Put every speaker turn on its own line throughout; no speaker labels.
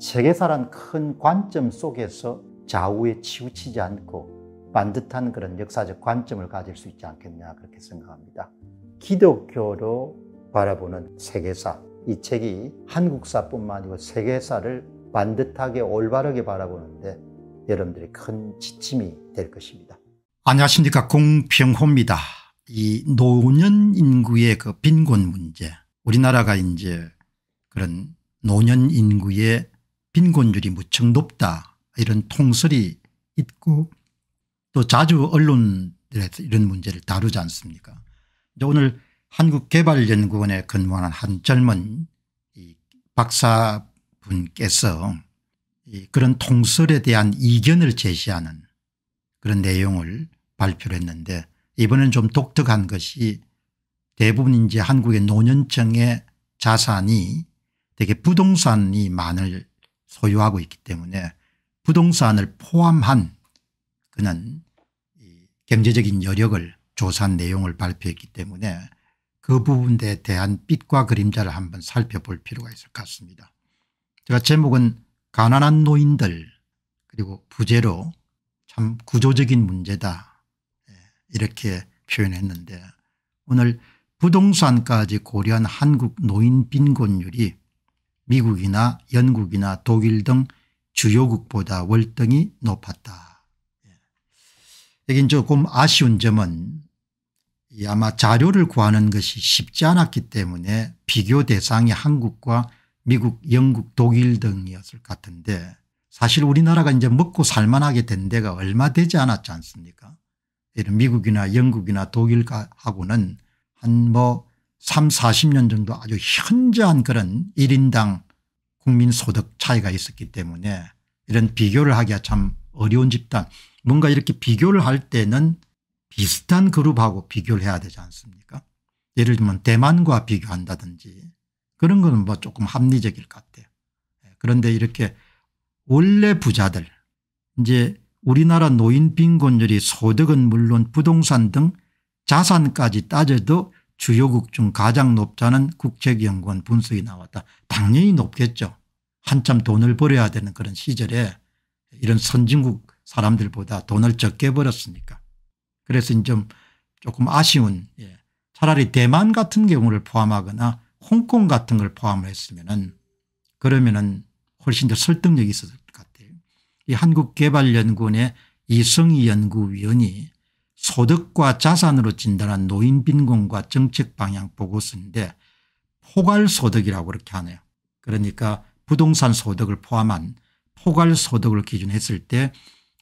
세계사란 큰 관점 속에서 좌우에 치우치지 않고 반듯한 그런 역사적 관점을 가질 수 있지 않겠냐 그렇게 생각합니다. 기독교로 바라보는 세계사 이 책이 한국사뿐만 아니고 세계사를 반듯하게 올바르게 바라보는데 여러분들이 큰 지침이 될 것입니다. 안녕하십니까 공병호입니다. 이 노년 인구의 그 빈곤 문제 우리나라가 이제 그런 노년 인구의 빈곤율이 무척 높다 이런 통설이 있고 또 자주 언론에서 이런 문제를 다루지 않습니까 오늘 한국개발연구원에 근무하는 한 젊은 박사분께서 그런 통설에 대한 이견을 제시하는 그런 내용을 발표를 했는데 이번엔 좀 독특한 것이 대부분 이제 한국의 노년층의 자산이 되게 부동산이 많을 소유하고 있기 때문에 부동산을 포함한 그는 경제적인 여력을 조사한 내용을 발표했기 때문에 그 부분에 대한 빛과 그림자를 한번 살펴볼 필요가 있을 것 같습니다. 제가 제목은 가난한 노인들 그리고 부재로 참 구조적인 문제다 예, 이렇게 표현했는데 오늘 부동산까지 고려한 한국 노인 빈곤율이 미국이나 영국이나 독일 등 주요국보다 월등히 높았다. 예. 여기 조금 아쉬운 점은 아마 자료를 구하는 것이 쉽지 않았기 때문에 비교 대상이 한국과 미국, 영국, 독일 등이었을 것 같은데 사실 우리나라가 이제 먹고 살만하게 된 데가 얼마 되지 않았지 않습니까? 이런 미국이나 영국이나 독일하고는 한뭐 3, 40년 정도 아주 현저한 그런 1인당 국민소득 차이가 있었기 때문에 이런 비교를 하기가 참 어려운 집단 뭔가 이렇게 비교를 할 때는 비슷한 그룹하고 비교를 해야 되지 않습니까 예를 들면 대만과 비교한다든지 그런 거는 뭐 조금 합리적일 것 같아요. 예, 그런데 이렇게 원래 부자들 이제 우리나라 노인 빈곤율이 소득은 물론 부동산 등 자산까지 따져도 주요국 중 가장 높다는 국책연구원 분석이 나왔다. 당연히 높겠죠. 한참 돈을 벌어야 되는 그런 시절에 이런 선진국 사람들보다 돈을 적게 벌었으니까. 그래서 좀 조금 아쉬운 예. 차라리 대만 같은 경우를 포함하거나 홍콩 같은 걸 포함을 했으면은 그러면은 훨씬 더 설득력이 있었을 것 같아요. 이 한국개발연구원의 이성희 연구위원이 소득과 자산으로 진단한 노인 빈곤과 정책 방향 보고서인데 포괄소득이라고 그렇게 하네요. 그러니까 부동산 소득을 포함한 포괄소득을 기준했을 때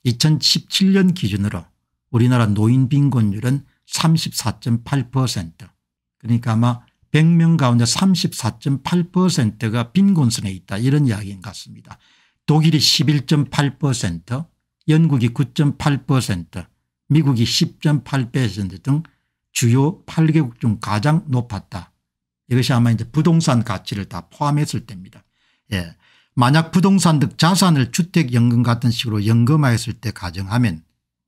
2017년 기준으로 우리나라 노인 빈곤율은 34.8% 그러니까 아마 100명 가운데 34.8%가 빈곤선에 있다 이런 이야기인 것 같습니다. 독일이 11.8% 영국이 9.8% 미국이 10.8배에서 등 주요 8개국 중 가장 높았다. 이것이 아마 이제 부동산 가치를 다 포함했을 때입니다. 예. 만약 부동산 등 자산을 주택연금 같은 식으로 연금하였을 때 가정하면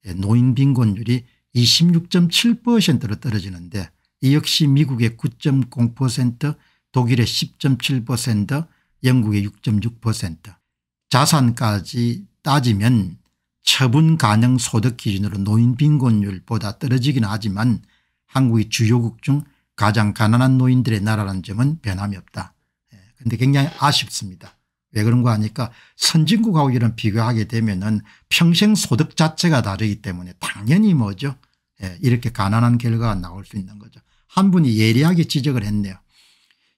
예. 노인 빈곤율이 26.7%로 떨어지는데 이 역시 미국의 9.0% 독일의 10.7% 영국의 6.6% 자산까지 따지면 처분 가능 소득 기준으로 노인 빈곤율보다 떨어지긴 하지만 한국의 주요국 중 가장 가난한 노인들의 나라라는 점은 변함이 없다. 그런데 예, 굉장히 아쉽습니다. 왜 그런가 하니까 선진국하고 이런 비교하게 되면 은 평생 소득 자체가 다르기 때문에 당연히 뭐죠 예, 이렇게 가난한 결과가 나올 수 있는 거죠. 한 분이 예리하게 지적을 했네요.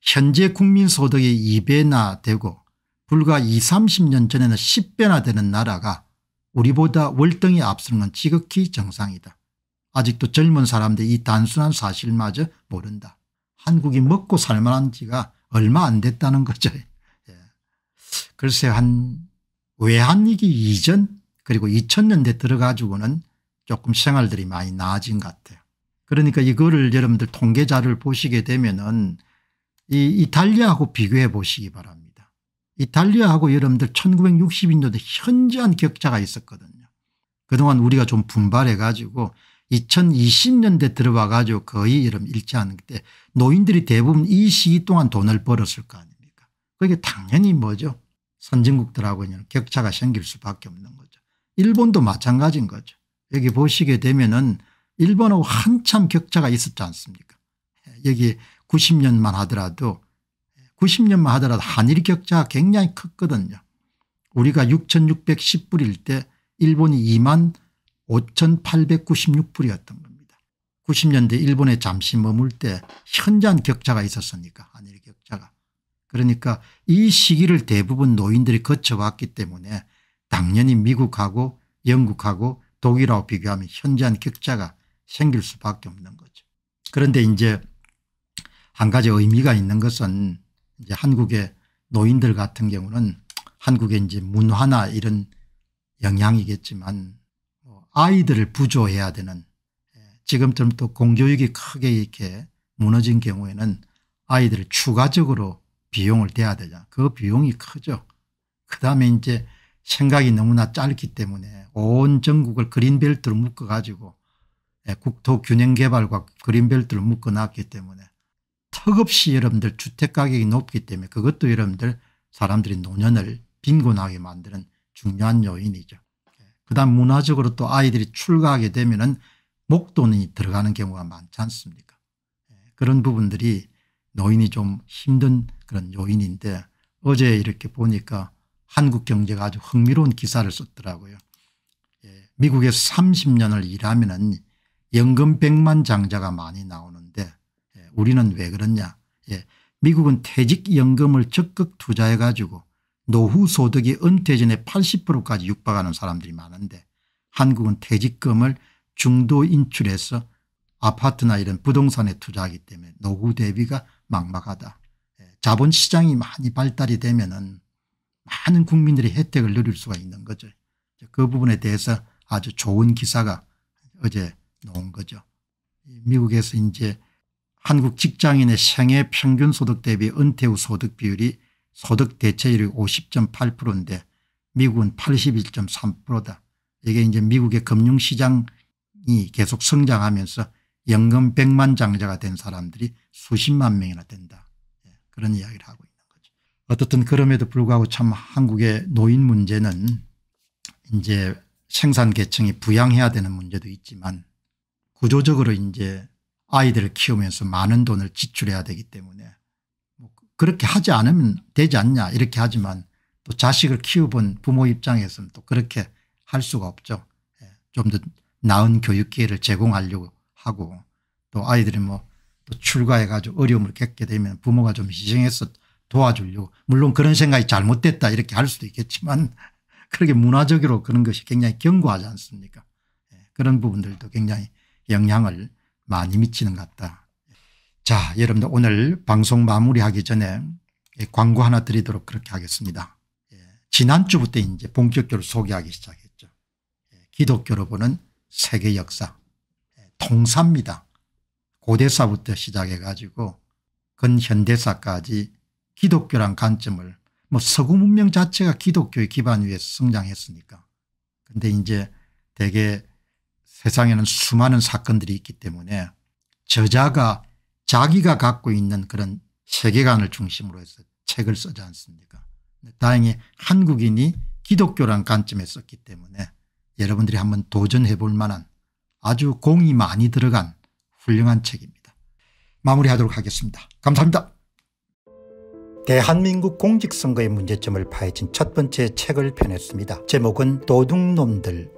현재 국민소득이 2배나 되고 불과 2, 0 30년 전에는 10배나 되는 나라가 우리보다 월등히 앞서는 건 지극히 정상이다. 아직도 젊은 사람들이 이 단순한 사실마저 모른다. 한국이 먹고 살만한 지가 얼마 안 됐다는 거죠. 예. 글쎄 한 외환위기 이전 그리고 2000년대 들어가지고는 조금 생활들이 많이 나아진 것 같아요. 그러니까 이거를 여러분들 통계자를 보시게 되면 은이 이탈리아하고 비교해 보시기 바랍니다. 이탈리아하고 여러분들 1 9 6 2년도대 현저한 격차가 있었거든요. 그동안 우리가 좀 분발해 가지고 2020년대 들어와 가지고 거의 이런 일치하는 때 노인들이 대부분 이 시기 동안 돈을 벌었을 거 아닙니까. 그게 당연히 뭐죠. 선진국들하고는 격차가 생길 수밖에 없는 거죠. 일본도 마찬가지인 거죠. 여기 보시게 되면은 일본하고 한참 격차가 있었지 않습니까 여기 90년만 하더라도 90년만 하더라도 한일 격차가 굉장히 컸거든요. 우리가 6610불일 때 일본이 2만 5896불이었던 겁니다. 90년대 일본에 잠시 머물 때 현저한 격차가 있었으니까 한일 격차가. 그러니까 이 시기를 대부분 노인들이 거쳐왔기 때문에 당연히 미국하고 영국하고 독일하고 비교하면 현저한 격차가 생길 수밖에 없는 거죠. 그런데 이제 한 가지 의미가 있는 것은 이제 한국의 노인들 같은 경우는 한국의 이제 문화나 이런 영향이겠지만 뭐 아이들을 부조해야 되는 예, 지금처럼 또 공교육이 크게 이렇게 무너진 경우에는 아이들을 추가적으로 비용을 대야 되잖아. 그 비용이 크죠. 그다음에 이제 생각이 너무나 짧기 때문에 온 전국을 그린벨트로 묶어 가지고 예, 국토 균형 개발과 그린벨트를 묶어 놨기 때문에 턱없이 여러분들 주택가격이 높기 때문에 그것도 여러분들 사람들이 노년을 빈곤하게 만드는 중요한 요인이죠. 예, 그 다음 문화적으로 또 아이들이 출가하게 되면 은 목돈이 들어가는 경우가 많지 않습니까 예, 그런 부분들이 노인이 좀 힘든 그런 요인인데 어제 이렇게 보니까 한국경제가 아주 흥미로운 기사를 썼더라고요. 예, 미국에서 30년을 일하면 은 연금 100만 장자가 많이 나오는 우리는 왜 그러냐. 예. 미국은 퇴직연금을 적극 투자해 가지고 노후 소득이 은퇴 전에 80%까지 육박하는 사람들이 많은데 한국은 퇴직금을 중도 인출해서 아파트나 이런 부동산에 투자하기 때문에 노후 대비가 막막하다. 예, 자본시장이 많이 발달이 되면 은 많은 국민들이 혜택을 누릴 수가 있는 거죠. 그 부분에 대해서 아주 좋은 기사가 어제 나온 거죠. 미국에서 이제 한국 직장인의 생애 평균 소득 대비 은퇴 후 소득 비율이 소득 대체율이 50.8%인데 미국은 81.3%다. 이게 이제 미국의 금융시장이 계속 성장하면서 연금 100만 장자가 된 사람들이 수십만 명이나 된다. 예, 그런 이야기를 하고 있는 거죠. 어떻든 그럼에도 불구하고 참 한국의 노인 문제는 이제 생산계층이 부양해야 되는 문제도 있지만 구조적으로 이제 아이들을 키우면서 많은 돈을 지출해야 되기 때문에 뭐 그렇게 하지 않으면 되지 않냐 이렇게 하지만 또 자식을 키워본 부모 입장에서는 또 그렇게 할 수가 없죠. 예, 좀 더 나은 교육 기회를 제공하려고 하고 또 아이들이 뭐 또 출가해 가지고 어려움을 겪게 되면 부모가 좀 희생해서 도와주려고 물론 그런 생각이 잘못됐다 이렇게 할 수도 있겠지만 그렇게 문화적으로 그런 것이 굉장히 견고하지 않습니까 예, 그런 부분들도 굉장히 영향을 많이 미치는 것 같다. 자 여러분들 오늘 방송 마무리하기 전에 광고 하나 드리도록 그렇게 하겠습니다. 예, 지난주부터 이제 본격적으로 소개하기 시작했죠. 예, 기독교로 보는 세계 역사 예, 통사입니다. 고대사부터 시작해 가지고 근현대사까지 기독교란 관점을 뭐 서구 문명 자체가 기독교의 기반 위에 성장했으니까 근데 이제 대개 세상에는 수많은 사건들이 있기 때문에 저자가 자기가 갖고 있는 그런 세계관을 중심으로 해서 책을 쓰지 않습니까 다행히 한국인이 기독교란 관점에 썼기 때문에 여러분들이 한번 도전해 볼 만한 아주 공이 많이 들어간 훌륭한 책입니다. 마무리하도록 하겠습니다. 감사합니다. 대한민국 공직선거의 문제점을 파헤친 첫 번째 책을 펴냈습니다. 제목은 도둑놈들